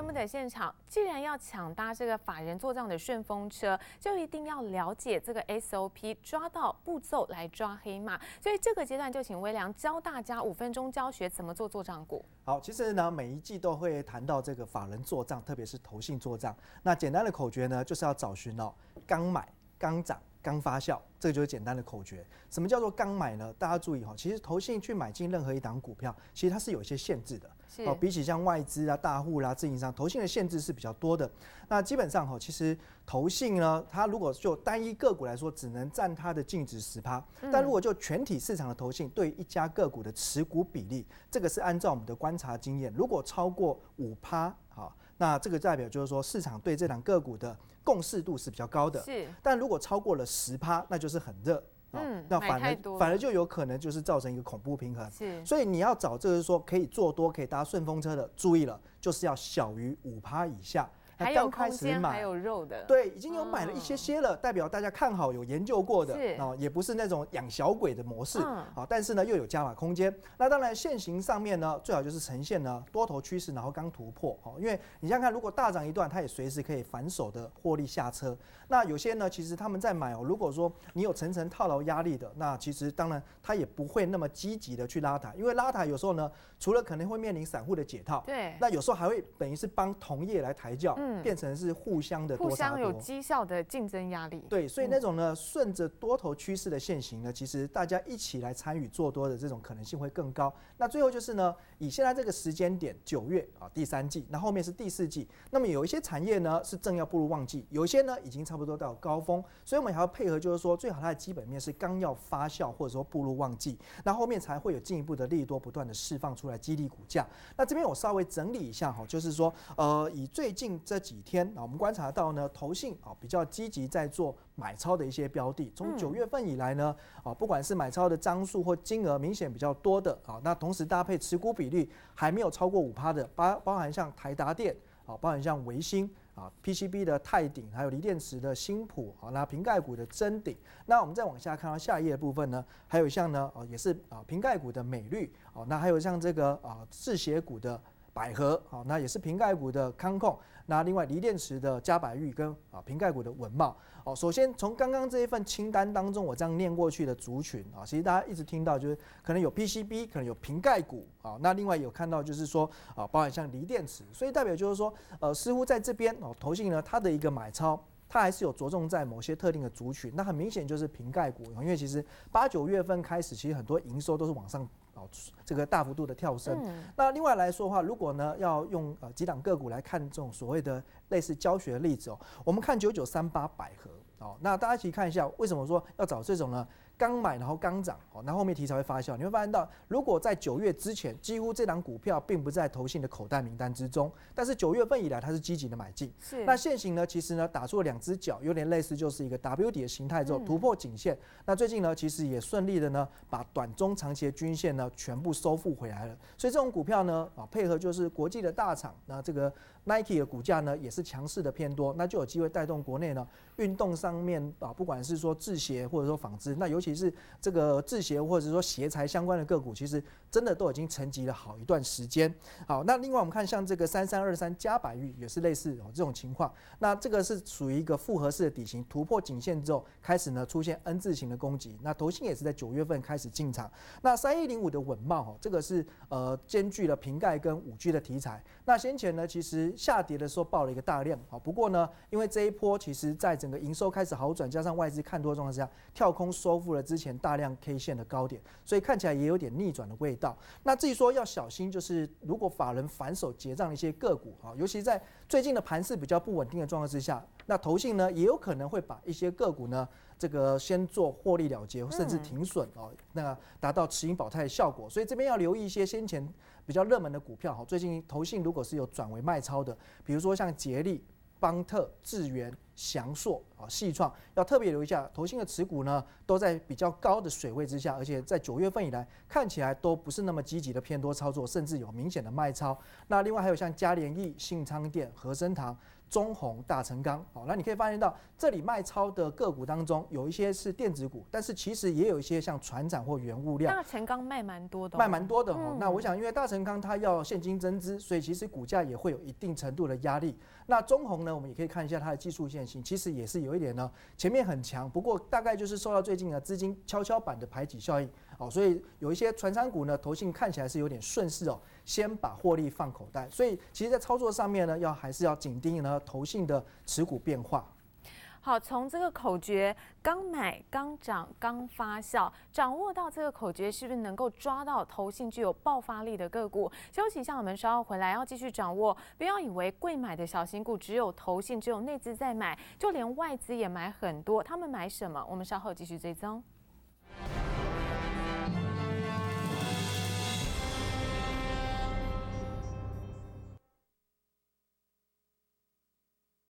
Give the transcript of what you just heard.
我们的现场，既然要抢搭这个法人做账的顺风车，就一定要了解这个 SOP，抓到步骤来抓黑马。所以这个阶段就请微良教大家五分钟教学怎么做做账股。好，其实呢，每一季都会谈到这个法人做账，特别是投信做账。那简单的口诀呢，就是要找寻哦，刚买刚涨。刚发酵，这个就是简单的口诀。什么叫做刚买呢？大家注意哈，其实投信去买进任何一档股票，其实它是有一些限制的。哦，比起像外资啊、大户啦、自营商，投信的限制是比较多的。那基本上哈，其实投信呢，它如果就单一个股来说，只能占它的净值十趴。但如果就全体市场的投信对一家个股的持股比例，这个是按照我们的观察经验，如果超过五趴，好。那这个代表就是说，市场对这两个股的共识度是比较高的。是，但如果超过了十趴，那就是很热啊。那反而反而就有可能就是造成一个恐怖平衡。是，所以你要找就是说可以做多可以搭顺风车的，注意了，就是要小于五趴以下。还有空心，还有肉的，对，已经有买了一些些了，代表大家看好，有研究过的啊，也不是那种养小鬼的模式啊，但是呢又有加码空间。那当然，现行上面呢，最好就是呈现呢多头趋势，然后刚突破哦，因为你想想看，如果大涨一段，它也随时可以反手的获利下车。那有些呢，其实他们在买哦，如果说你有层层套牢压力的，那其实当然他也不会那么积极的去拉抬，因为拉抬有时候呢，除了可能会面临散户的解套，对，那有时候还会等于是帮同业来抬轿。变成是互相的，互相有绩效的竞争压力。对，所以那种呢，顺着多头趋势的现行呢，其实大家一起来参与做多的这种可能性会更高。那最后就是呢，以现在这个时间点，九月啊，第三季，那后面是第四季。那么有一些产业呢是正要步入旺季，有一些呢已经差不多到高峰。所以我们还要配合，就是说最好它的基本面是刚要发酵，或者说步入旺季，那后面才会有进一步的利多不断的释放出来，激励股价。那这边我稍微整理一下哈，就是说，呃，以最近这几天啊，我们观察到呢，投信啊比较积极在做买超的一些标的。从九月份以来呢，啊不管是买超的张数或金额明显比较多的啊，那同时搭配持股比率还没有超过五趴的，包包含像台达电啊，包含像维新啊、PCB 的泰鼎，还有锂电池的新普啊，那瓶盖股的真鼎。那我们再往下看到下一页部分呢，还有像呢，哦也是啊瓶盖股的美绿啊，那还有像这个啊制鞋股的。百合，好，那也是瓶盖股的康控。那另外，锂电池的加百玉跟啊瓶盖股的文茂。哦，首先从刚刚这一份清单当中，我这样念过去的族群啊，其实大家一直听到就是可能有 PCB，可能有瓶盖股啊。那另外有看到就是说啊，包含像锂电池，所以代表就是说，呃，似乎在这边哦，投信呢它的一个买超，它还是有着重在某些特定的族群。那很明显就是瓶盖股，因为其实八九月份开始，其实很多营收都是往上。这个大幅度的跳升，那另外来说的话，如果呢要用呃几档个股来看这种所谓的类似教学例子哦，我们看九九三八百合哦，那大家一起看一下，为什么说要找这种呢？刚买然后刚涨，哦，那后面题材会发酵。你会发现到，如果在九月之前，几乎这档股票并不在投信的口袋名单之中。但是九月份以来，它是积极的买进。是，那现形呢，其实呢打出了两只脚，有点类似就是一个 W 底的形态之后突破颈线。那最近呢，其实也顺利的呢把短中长期的均线呢全部收复回来了。所以这种股票呢，啊配合就是国际的大厂，那这个 Nike 的股价呢也是强势的偏多，那就有机会带动国内呢。运动上面啊，不管是说制鞋或者说纺织，那尤其是这个制鞋或者说鞋材相关的个股，其实真的都已经沉袭了好一段时间。好，那另外我们看像这个三三二三加百玉也是类似哦这种情况。那这个是属于一个复合式的底型，突破颈线之后，开始呢出现 N 字形的攻击。那头新也是在九月份开始进场。那三一零五的稳茂哦，这个是呃兼具了瓶盖跟五 G 的题材。那先前呢其实下跌的时候爆了一个大量啊，不过呢因为这一波其实在整营收开始好转，加上外资看多的状之下，跳空收复了之前大量 K 线的高点，所以看起来也有点逆转的味道。那至于说要小心，就是如果法人反手结账的一些个股啊，尤其在最近的盘势比较不稳定的状况之下，那投信呢也有可能会把一些个股呢这个先做获利了结，甚至停损哦，那达到持盈保泰的效果。所以这边要留意一些先前比较热门的股票哈，最近投信如果是有转为卖超的，比如说像捷力、邦特、智源。详硕。啊，细创要特别留意一下，投信的持股呢都在比较高的水位之下，而且在九月份以来看起来都不是那么积极的偏多操作，甚至有明显的卖超。那另外还有像嘉联益、信昌电、和生堂、中宏、大成钢。好，那你可以发现到这里卖超的个股当中有一些是电子股，但是其实也有一些像船长或原物料。大成钢卖蛮多的。卖蛮多的哦。那我想，因为大成钢它要现金增资，所以其实股价也会有一定程度的压力。那中宏呢，我们也可以看一下它的技术线型，其实也是有。有一点呢，前面很强，不过大概就是受到最近的资金跷跷板的排挤效应哦，所以有一些传商股呢，投信看起来是有点顺势哦，先把获利放口袋，所以其实在操作上面呢，要还是要紧盯呢投信的持股变化。好，从这个口诀“刚买、刚涨、刚发酵”，掌握到这个口诀，是不是能够抓到投信具有爆发力的个股？休息一下，我们稍后回来要继续掌握。不要以为贵买的小型股只有投信、只有内资在买，就连外资也买很多。他们买什么？我们稍后继续追踪。